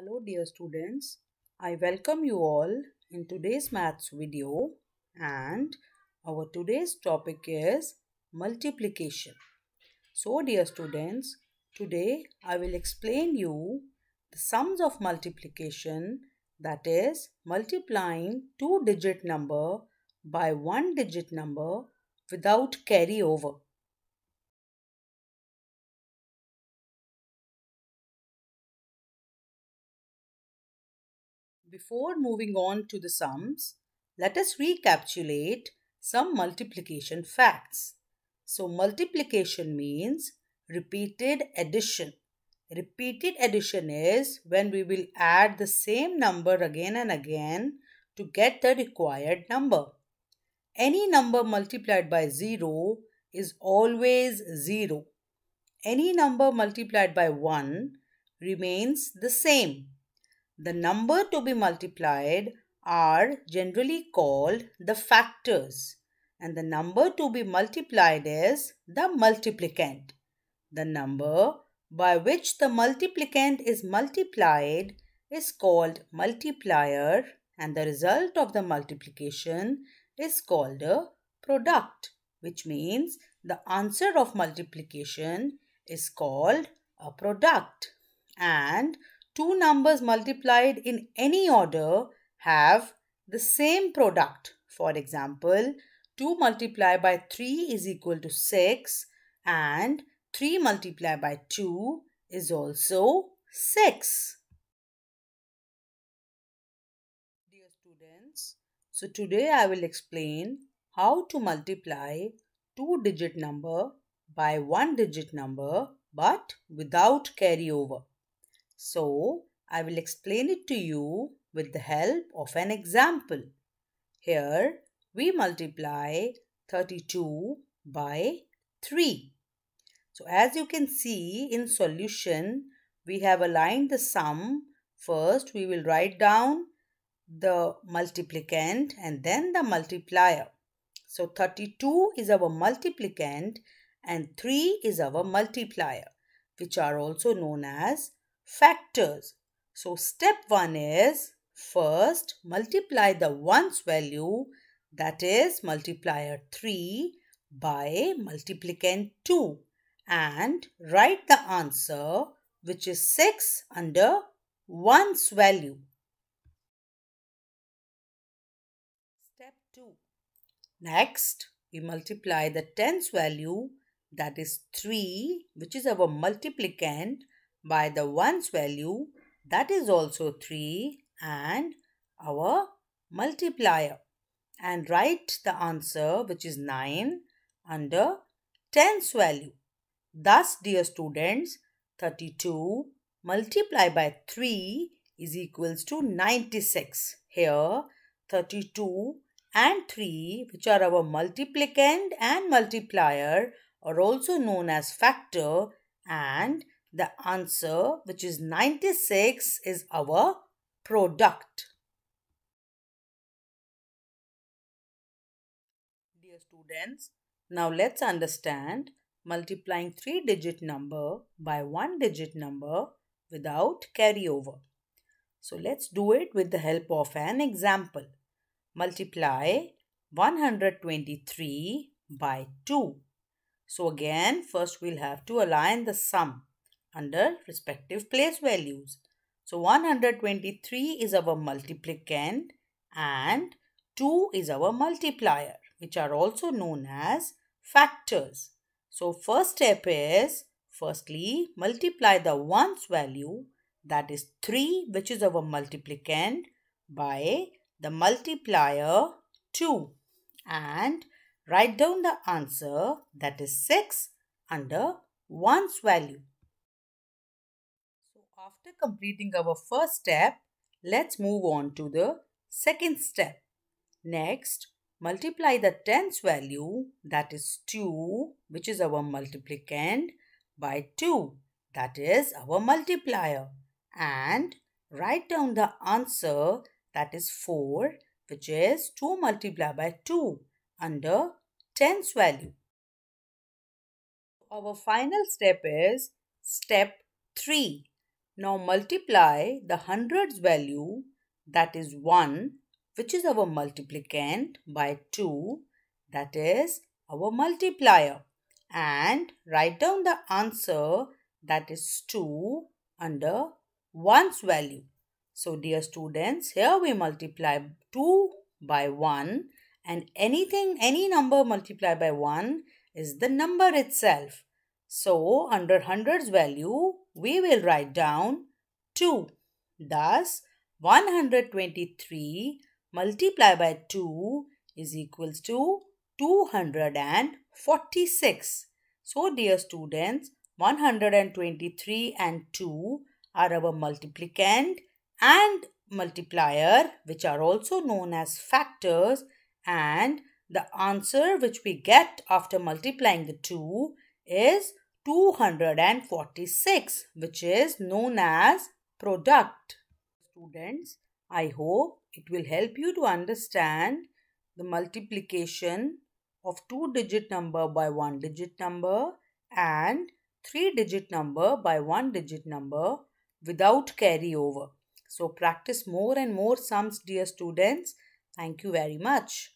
Hello dear students, I welcome you all in today's maths video and our today's topic is multiplication. So dear students, today I will explain you the sums of multiplication that is multiplying two digit number by one digit number without carry over. before moving on to the sums, let us recapitulate some multiplication facts. So multiplication means repeated addition. Repeated addition is when we will add the same number again and again to get the required number. Any number multiplied by 0 is always 0. Any number multiplied by 1 remains the same. The number to be multiplied are generally called the factors and the number to be multiplied is the multiplicand. The number by which the multiplicand is multiplied is called multiplier and the result of the multiplication is called a product which means the answer of multiplication is called a product and two numbers multiplied in any order have the same product. For example, 2 multiplied by 3 is equal to 6 and 3 multiplied by 2 is also 6. Dear students, so today I will explain how to multiply two digit number by one digit number but without carryover. So, I will explain it to you with the help of an example. Here, we multiply 32 by 3. So, as you can see in solution, we have aligned the sum. First, we will write down the multiplicand and then the multiplier. So 32 is our multiplicand and 3 is our multiplier which are also known as factors. So step 1 is first multiply the 1's value that is multiplier 3 by multiplicand 2 and write the answer which is 6 under 1's value. Step 2. Next, we multiply the 10's value that is 3 which is our multiplicand by the 1's value that is also 3 and our multiplier and write the answer which is 9 under 10's value. Thus dear students 32 multiplied by 3 is equals to 96. Here 32 and 3 which are our multiplicand and multiplier are also known as factor and the answer, which is 96, is our product. Dear students, now let's understand multiplying three digit number by one digit number without carryover. So let's do it with the help of an example. Multiply 123 by 2. So again, first we'll have to align the sum under respective place values. So 123 is our multiplicand and 2 is our multiplier which are also known as factors. So first step is firstly multiply the 1's value that is 3 which is our multiplicand by the multiplier 2 and write down the answer that is 6 under 1's value completing our first step, let's move on to the second step. Next, multiply the tens value that is 2 which is our multiplicand by 2 that is our multiplier and write down the answer that is 4 which is 2 multiplied by 2 under tens value. Our final step is step 3 now multiply the hundreds value that is 1 which is our multiplicand by 2 that is our multiplier and write down the answer that is 2 under 1's value. So dear students here we multiply 2 by 1 and anything any number multiplied by 1 is the number itself. So under hundreds value we will write down 2. Thus, 123 multiplied by 2 is equals to 246. So, dear students, 123 and 2 are our multiplicand and multiplier which are also known as factors and the answer which we get after multiplying the two is 246 which is known as product. Students, I hope it will help you to understand the multiplication of two digit number by one digit number and three digit number by one digit number without carryover. So practice more and more sums dear students. Thank you very much.